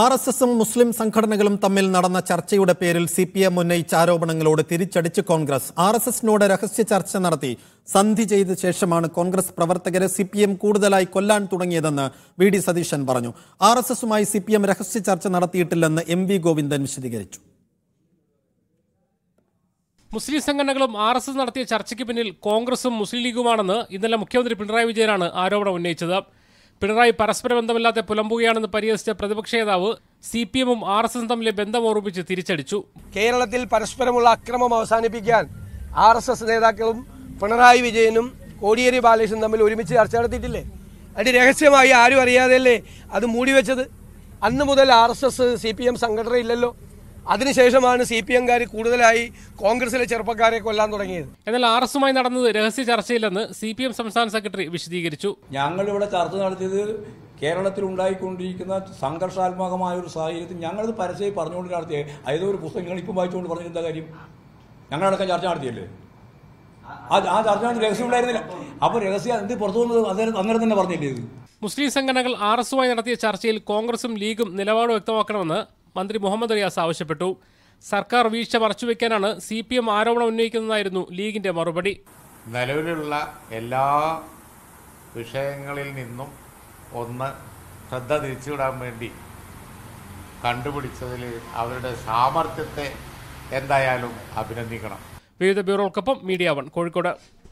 R S എസും മുസ്ലിം സംഘടനകളും തമ്മിൽ നടന്ന ചർച്ചയുടെ പേരിൽ സി പി എം ഉന്നയിച്ച ആരോപണങ്ങളോട് തിരിച്ചടിച്ച് കോൺഗ്രസ് ആർ എസ് എസിനോട് രഹസ്യ ചർച്ച നടത്തി സന്ധി ചെയ്ത ശേഷമാണ് കോൺഗ്രസ് പ്രവർത്തകരെ സി പി എം കൂടുതലായി കൊല്ലാൻ തുടങ്ങിയതെന്ന് വി ഡി സതീശൻ പറഞ്ഞു ആർ എസ് എസുമായി സി പി എം രഹസ്യ ചർച്ച നടത്തിയിട്ടില്ലെന്ന് എം വി ഗോവിന്ദൻ വിശദീകരിച്ചു മുസ്ലിം സംഘടനകളും ആർ എസ് എസ് നടത്തിയ ചർച്ചയ്ക്ക് പിന്നിൽ കോൺഗ്രസും മുസ്ലിം ലീഗുമാണെന്ന് ഇന്നലെ മുഖ്യമന്ത്രി പിണറായി വിജയനാണ് ആരോപണം ഉന്നയിച്ചത് പിണറായി പരസ്പര ബന്ധമില്ലാത്ത പുലമ്പുകയാണെന്ന് പരിഹസിച്ച പ്രതിപക്ഷ നേതാവ് സി പി എമ്മും ആർ എസ് എസും തമ്മിലെ ബന്ധം ഓർമ്മിച്ച് തിരിച്ചടിച്ചു കേരളത്തിൽ പരസ്പരമുള്ള അക്രമം അവസാനിപ്പിക്കാൻ ആർ എസ് എസ് നേതാക്കളും പിണറായി വിജയനും കോടിയേരി ബാലകൃഷ്ണൻ തമ്മിൽ ഒരുമിച്ച് ചർച്ച നടത്തിയിട്ടില്ലേ അതിന് രഹസ്യമായി ആരും അറിയാതെയല്ലേ അത് മൂടിവെച്ചത് അന്ന് മുതൽ R S S C P M സംഘടന ഇല്ലല്ലോ അതിനുശേഷമാണ് സി പി എംകാർ കൂടുതലായി കോൺഗ്രസിലെ ചെറുപ്പക്കാരെ കൊല്ലാൻ തുടങ്ങിയത് എന്നാൽ ആർ എസുമായി നടന്നത് രഹസ്യ ചർച്ചയില്ലെന്ന് സി പി എം സംസ്ഥാന സെക്രട്ടറി വിശദീകരിച്ചു ഞങ്ങൾ ഇവിടെ ചർച്ച നടത്തിയത് കേരളത്തിൽ ഉണ്ടായിക്കൊണ്ടിരിക്കുന്ന സംഘർഷാത്മകമായ ഒരു സാഹചര്യത്തിൽ ഞങ്ങളത് പരസ്യമായി പറഞ്ഞുകൊണ്ട് നടത്തിയത് അതായത് ഒരു പുസ്തകം നിങ്ങൾ ഇപ്പം വായിച്ചുകൊണ്ട് എന്താ കാര്യം ഞങ്ങളടക്കം ചർച്ച നടത്തിയല്ലേ ആ ആ ചർച്ച രഹസ്യം ഉണ്ടായിരുന്നില്ല അപ്പോൾ രഹസ്യം എന്ത് പുറത്തു വന്നത് അന്നേരം അന്നേരം തന്നെ പറഞ്ഞില്ലേ ഇത് മുസ്ലിം സംഘടനകൾ ആർ എസുമായി നടത്തിയ ചർച്ചയിൽ കോൺഗ്രസും ലീഗും നിലപാട് വ്യക്തമാക്കണമെന്ന് മന്ത്രി മുഹമ്മദ് റിയാസ് ആവശ്യപ്പെട്ടു സർക്കാർ വീഴ്ച മറച്ചുവെക്കാനാണ് സി പി എം ആരോപണം ഉന്നയിക്കുന്നതായിരുന്നു ലീഗിന്റെ മറുപടി നിലവിലുള്ള എല്ലാ വിഷയങ്ങളിൽ നിന്നും ഒന്ന് ശ്രദ്ധ തിരിച്ചുവിടാൻ വേണ്ടി കണ്ടുപിടിച്ചതിൽ അവരുടെ സാമർഥ്യത്തെ എന്തായാലും അഭിനന്ദിക്കണം വിവിധ ബ്യൂറോകൾക്കൊപ്പം മീഡിയ വൺ കോഴിക്കോട്